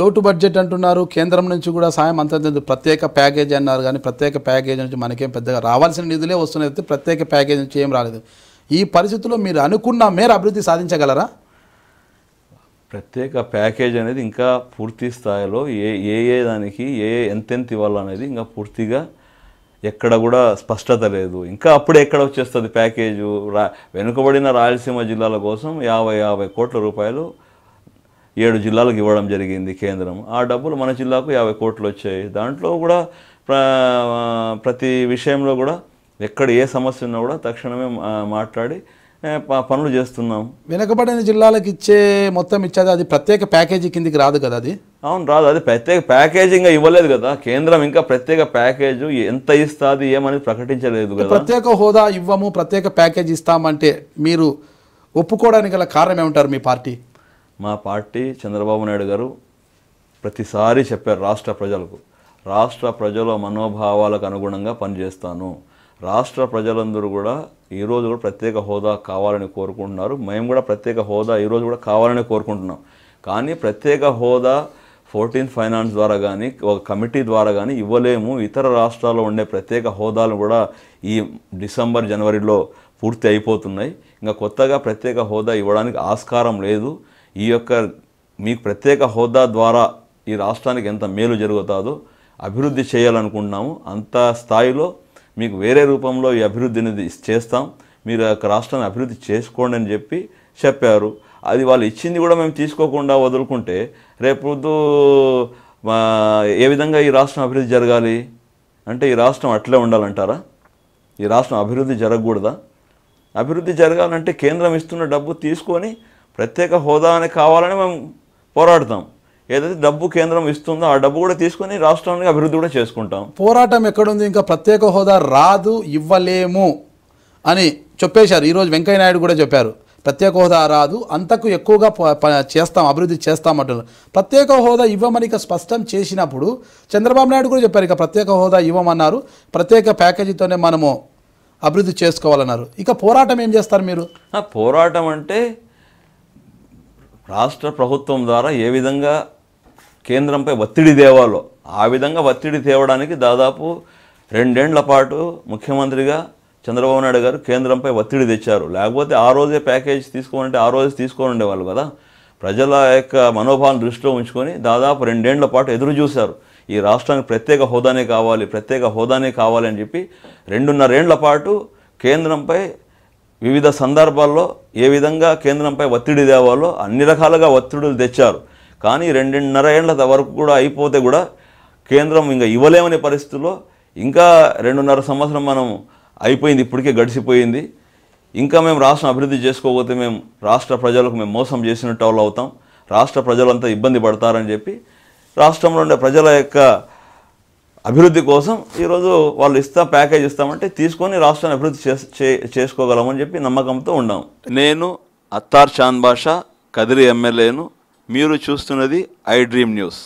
లోటు బడ్జెట్ అంటున్నారు కేంద్రం నుంచి కూడా సాయం అంత ప్రత్యేక ప్యాకేజ్ అన్నారు కానీ ప్రత్యేక ప్యాకేజ్ నుంచి మనకేం పెద్దగా రావాల్సిన నిధులే వస్తున్నాయి ప్రత్యేక ప్యాకేజ్ నుంచి ఏం రాలేదు ఈ పరిస్థితుల్లో మీరు అనుకున్న మేర అభివృద్ధి సాధించగలరా ప్రత్యేక ప్యాకేజ్ అనేది ఇంకా పూర్తి స్థాయిలో ఏ ఏ దానికి ఏ ఎంతెంత ఇవ్వాలనేది ఇంకా పూర్తిగా ఎక్కడ కూడా స్పష్టత లేదు ఇంకా అప్పుడు ఎక్కడ వచ్చేస్తుంది ప్యాకేజు రా వెనుకబడిన రాయలసీమ జిల్లాల కోసం యాభై యాభై కోట్ల రూపాయలు ఏడు జిల్లాలకు ఇవ్వడం జరిగింది కేంద్రం ఆ డబ్బులు మన జిల్లాకు యాభై కోట్లు వచ్చాయి దాంట్లో కూడా ప్రతి విషయంలో కూడా ఎక్కడ ఏ సమస్య ఉన్నా కూడా తక్షణమే మాట్లాడి పనులు చేస్తున్నాం వెనుకబడిన జిల్లాలకు ఇచ్చే మొత్తం ఇచ్చేది అది ప్రత్యేక ప్యాకేజీ కిందికి రాదు కదా అది అవును రాదు అది ప్రత్యేక ప్యాకేజింగ్ ఇవ్వలేదు కదా కేంద్రం ఇంకా ప్రత్యేక ప్యాకేజ్ ఎంత ఇస్తుంది ఏమని ప్రకటించలేదు కదా ప్రత్యేక హోదా ఇవ్వము ప్రత్యేక ప్యాకేజ్ ఇస్తామంటే మీరు ఒప్పుకోవడానికి గల కారణం ఏమంటారు మీ పార్టీ మా పార్టీ చంద్రబాబు నాయుడు గారు ప్రతిసారి చెప్పారు రాష్ట్ర ప్రజలకు రాష్ట్ర ప్రజల మనోభావాలకు అనుగుణంగా పనిచేస్తాను రాష్ట్ర ప్రజలందరూ కూడా ఈరోజు కూడా ప్రత్యేక హోదా కావాలని కోరుకుంటున్నారు మేము కూడా ప్రత్యేక హోదా ఈరోజు కూడా కావాలని కోరుకుంటున్నాం కానీ ప్రత్యేక హోదా ఫోర్టీన్ ఫైనాన్స్ ద్వారా కానీ ఒక కమిటీ ద్వారా కానీ ఇవ్వలేము ఇతర రాష్ట్రాల్లో ఉండే ప్రత్యేక హోదాలు కూడా ఈ డిసెంబర్ జనవరిలో పూర్తి అయిపోతున్నాయి ఇంకా కొత్తగా ప్రత్యేక హోదా ఇవ్వడానికి ఆస్కారం లేదు ఈ యొక్క మీకు ప్రత్యేక హోదా ద్వారా ఈ రాష్ట్రానికి ఎంత మేలు జరుగుతుందో అభివృద్ధి చేయాలనుకుంటున్నాము అంత స్థాయిలో మీకు వేరే రూపంలో ఈ అభివృద్ధిని చేస్తాం మీరు యొక్క రాష్ట్రాన్ని అభివృద్ధి చేసుకోండి అని చెప్పి చెప్పారు అది వాళ్ళు ఇచ్చింది కూడా మేము తీసుకోకుండా వదులుకుంటే రేపు ఏ విధంగా ఈ రాష్ట్రం అభివృద్ధి జరగాలి అంటే ఈ రాష్ట్రం అట్లే ఉండాలంటారా ఈ రాష్ట్రం అభివృద్ధి జరగకూడదా అభివృద్ధి జరగాలంటే కేంద్రం ఇస్తున్న డబ్బు తీసుకొని ప్రత్యేక హోదా అని కావాలని మేము పోరాడతాం ఏదైతే డబ్బు కేంద్రం ఇస్తుందో ఆ డబ్బు కూడా తీసుకుని రాష్ట్రానికి అభివృద్ధి కూడా చేసుకుంటాం పోరాటం ఎక్కడుంది ఇంకా ప్రత్యేక హోదా రాదు ఇవ్వలేము అని చెప్పేశారు ఈరోజు వెంకయ్యనాయుడు కూడా చెప్పారు ప్రత్యేక హోదా రాదు అంతకు ఎక్కువగా చేస్తాం అభివృద్ధి చేస్తాం అంటున్నారు ప్రత్యేక హోదా ఇవ్వమని ఇక స్పష్టం చేసినప్పుడు చంద్రబాబు నాయుడు కూడా చెప్పారు ఇక ప్రత్యేక హోదా ఇవ్వమన్నారు ప్రత్యేక ప్యాకేజీతోనే మనము అభివృద్ధి చేసుకోవాలన్నారు ఇక పోరాటం ఏం చేస్తారు మీరు పోరాటం అంటే రాష్ట్ర ప్రభుత్వం ద్వారా ఏ విధంగా కేంద్రంపై ఒత్తిడి తేవాలో ఆ విధంగా ఒత్తిడి తేవడానికి దాదాపు రెండేండ్ల పాటు ముఖ్యమంత్రిగా చంద్రబాబు నాయుడు గారు కేంద్రంపై ఒత్తిడి తెచ్చారు లేకపోతే ఆ రోజే ప్యాకేజ్ తీసుకోవాలంటే ఆ రోజే తీసుకొని ఉండేవాళ్ళు కదా ప్రజల యొక్క మనోభావం దృష్టిలో ఉంచుకొని దాదాపు రెండేండ్ల పాటు ఎదురు చూశారు ఈ రాష్ట్రానికి ప్రత్యేక హోదానే కావాలి ప్రత్యేక హోదానే కావాలి అని చెప్పి రెండున్నరేండ్ల పాటు కేంద్రంపై వివిధ సందర్భాల్లో ఏ విధంగా కేంద్రంపై ఒత్తిడి తేవాలో అన్ని రకాలుగా ఒత్తిడులు తెచ్చారు కానీ రెండున్నర ఏళ్ళ వరకు కూడా అయిపోతే కూడా కేంద్రం ఇంకా ఇవ్వలేమనే పరిస్థితుల్లో ఇంకా రెండున్నర సంవత్సరం మనం అయిపోయింది ఇప్పటికే గడిచిపోయింది ఇంకా మేము రాష్ట్రం అభివృద్ధి చేసుకోకపోతే మేము రాష్ట్ర ప్రజలకు మేము మోసం చేసినట్టు వాళ్ళు అవుతాం రాష్ట్ర ప్రజలంతా ఇబ్బంది పడతారని చెప్పి రాష్ట్రంలో ఉండే ప్రజల యొక్క అభివృద్ధి కోసం ఈరోజు వాళ్ళు ఇస్తా ప్యాకేజ్ ఇస్తామంటే తీసుకొని రాష్ట్రాన్ని అభివృద్ధి చే చేసుకోగలమని చెప్పి నమ్మకంతో ఉన్నాం నేను అత్తార్ చాన్ బాషా కదిరి ఎమ్మెల్యేను మీరు చూస్తున్నది ఐ డ్రీమ్ న్యూస్